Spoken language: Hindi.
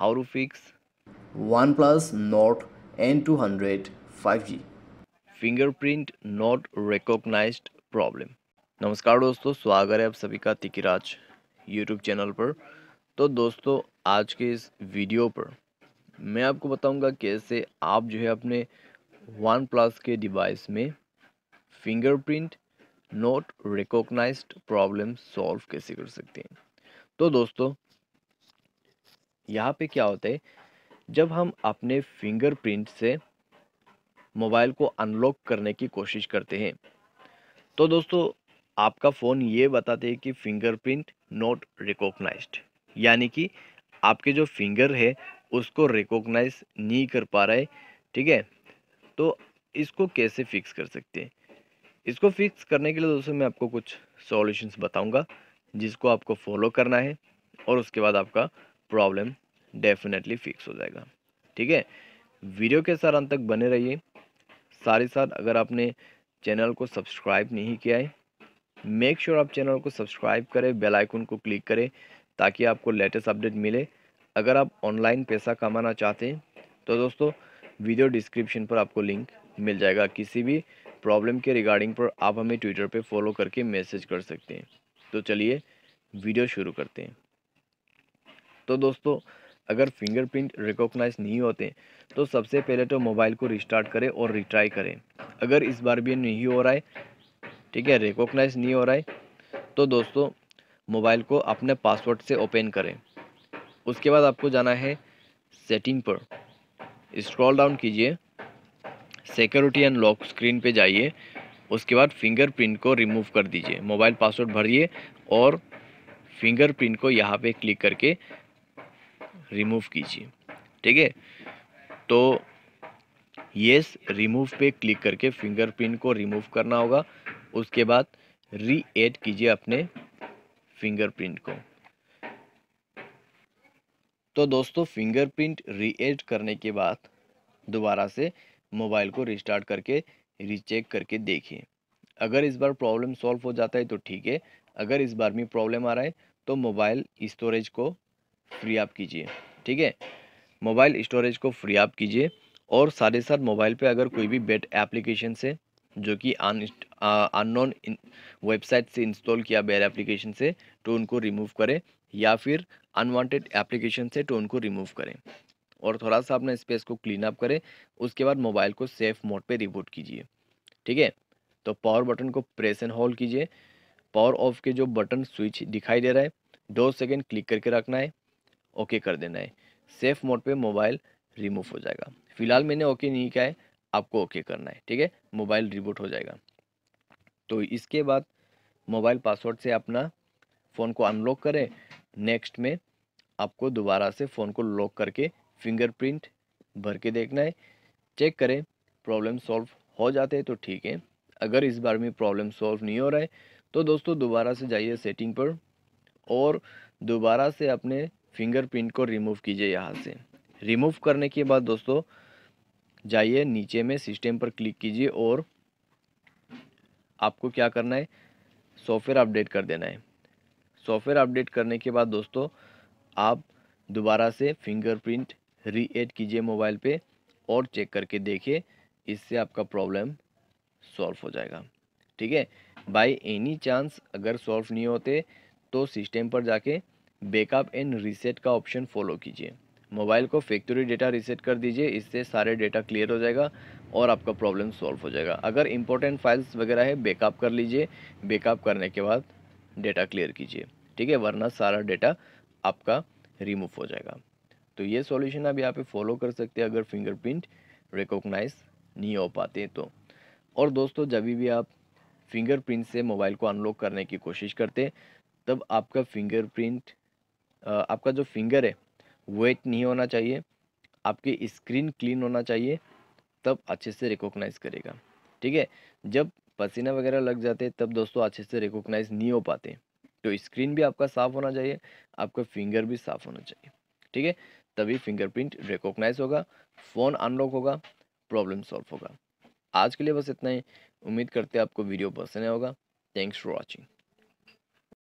how to fix OnePlus Nord N200 5G fingerprint not recognised problem नमस्कार दोस्तों स्वागत है आप सभी का तिकिराज यूट्यूब चैनल पर तो दोस्तों आज के इस वीडियो पर मैं आपको बताऊंगा कैसे आप जो है अपने वन प्लस के डिवाइस में fingerprint not recognised problem solve कैसे कर सकते हैं तो दोस्तों यहाँ पे क्या होता है जब हम अपने फिंगरप्रिंट से मोबाइल को अनलॉक करने की कोशिश करते हैं तो दोस्तों आपका फ़ोन ये बताते हैं कि फिंगरप्रिंट नॉट रिकॉग्नाइज्ड यानी कि आपके जो फिंगर है उसको रिकॉग्नाइज नहीं कर पा रहा है ठीक है तो इसको कैसे फिक्स कर सकते हैं इसको फिक्स करने के लिए दोस्तों मैं आपको कुछ सॉल्यूशंस बताऊंगा जिसको आपको फॉलो करना है और उसके बाद आपका प्रॉब्लम डेफिनेटली फिक्स हो जाएगा ठीक है वीडियो के साथ अंत तक बने रहिए साथ ही साथ अगर आपने चैनल को सब्सक्राइब नहीं किया है मेक श्योर sure आप चैनल को सब्सक्राइब करें बेल आइकन को क्लिक करें ताकि आपको लेटेस्ट अपडेट मिले अगर आप ऑनलाइन पैसा कमाना चाहते हैं तो दोस्तों वीडियो डिस्क्रिप्शन पर आपको लिंक मिल जाएगा किसी भी प्रॉब्लम के रिगार्डिंग पर आप हमें ट्विटर पर फॉलो करके मैसेज कर सकते हैं तो चलिए वीडियो शुरू करते हैं तो दोस्तों अगर फिंगरप्रिंट रिकॉग्नाइज नहीं होते तो सबसे पहले तो मोबाइल को रिस्टार्ट करें और रिट्राई करें अगर इस बार भी नहीं हो रहा है ठीक है रिकॉग्नाइज नहीं हो रहा है तो दोस्तों मोबाइल को अपने पासवर्ड से ओपन करें उसके बाद आपको जाना है सेटिंग पर स्क्रॉल डाउन कीजिए सिक्योरिटी एंड लॉक स्क्रीन पे जाइए उसके बाद फिंगरप्रिंट को रिमूव कर दीजिए मोबाइल पासवर्ड भरिए और फिंगरप्रिंट को यहाँ पे क्लिक करके रिमूव कीजिए ठीक है तो येस रिमूव पे क्लिक करके फिंगरप्रिंट को रिमूव करना होगा उसके बाद री एड कीजिए अपने फिंगरप्रिंट को तो दोस्तों फिंगरप्रिंट री एड करने के बाद दोबारा से मोबाइल को रिस्टार्ट करके रीचेक करके देखिए अगर इस बार प्रॉब्लम सॉल्व हो जाता है तो ठीक है अगर इस बार भी प्रॉब्लम आ रहा है तो मोबाइल स्टोरेज को फ्री आप कीजिए ठीक है मोबाइल स्टोरेज को फ्री आप कीजिए और साथ ही साथ मोबाइल पे अगर कोई भी बेट एप्लीकेशन से जो कि अन वेबसाइट से इंस्टॉल किया बेट एप्लीकेशन से तो उनको रिमूव करें या फिर अनवांटेड एप्लीकेशन से तो उनको रिमूव करें और थोड़ा सा अपना स्पेस को क्लीन अप करें उसके बाद मोबाइल को सेफ मोड पे रिबूट कीजिए ठीक है तो पावर बटन को प्रेस एंड होल्ड कीजिए पावर ऑफ के जो बटन स्विच दिखाई दे रहा है दो सेकेंड क्लिक करके रखना है ओके कर देना है सेफ मोड पे मोबाइल रिमूव हो जाएगा फिलहाल मैंने ओके नहीं किया है आपको ओके करना है ठीक है मोबाइल रिबूट हो जाएगा तो इसके बाद मोबाइल पासवर्ड से अपना फ़ोन को अनलॉक करें नेक्स्ट में आपको दोबारा से फ़ोन को लॉक करके फिंगरप्रिंट भर के देखना है चेक करें प्रॉब्लम सॉल्व हो जाते हैं तो ठीक है अगर इस बार में प्रॉब्लम सॉल्व नहीं हो रहा है तो दोस्तों दोबारा से जाइए सेटिंग पर और दोबारा से अपने फिंगरप्रिंट को रिमूव कीजिए यहाँ से रिमूव करने के बाद दोस्तों जाइए नीचे में सिस्टम पर क्लिक कीजिए और आपको क्या करना है सॉफ्टवेयर अपडेट कर देना है सॉफ्टवेयर अपडेट करने के बाद दोस्तों आप दोबारा से फिंगरप्रिंट रीएड कीजिए मोबाइल पे और चेक करके देखिए इससे आपका प्रॉब्लम सॉल्व हो जाएगा ठीक है बाय एनी चांस अगर सॉल्व नहीं होते तो सिस्टम पर जाके बैकअप एंड रीसेट का ऑप्शन फॉलो कीजिए मोबाइल को फैक्ट्री डेटा रीसेट कर दीजिए इससे सारे डेटा क्लियर हो जाएगा और आपका प्रॉब्लम सॉल्व हो जाएगा अगर इंपॉर्टेंट फाइल्स वगैरह है बैकअप कर लीजिए बैकअप करने के बाद डेटा क्लियर कीजिए ठीक है वरना सारा डेटा आपका रिमूव हो जाएगा तो ये सॉल्यूशन आप यहाँ पे फॉलो कर सकते हैं अगर फिंगरप्रिंट रिकॉग्नाइज नहीं हो पाते तो और दोस्तों जब भी आप फिंगरप्रिंट से मोबाइल को अनलॉक करने की कोशिश करते तब आपका फिंगरप्रिंट आपका जो फिंगर है वेट नहीं होना चाहिए आपकी स्क्रीन क्लीन होना चाहिए तब अच्छे से रिकॉग्नाइज करेगा ठीक है जब पसीना वगैरह लग जाते तब दोस्तों अच्छे से रिकॉग्नाइज नहीं हो पाते तो स्क्रीन भी आपका साफ़ होना चाहिए आपका फिंगर भी साफ़ होना चाहिए ठीक है तभी फिंगरप्रिंट रिकॉग्नाइज होगा फ़ोन अनलॉक होगा प्रॉब्लम सॉल्व होगा आज के लिए बस इतना ही उम्मीद करते हैं आपको वीडियो पसंद आएगा होगा थैंक्स फॉर वॉचिंग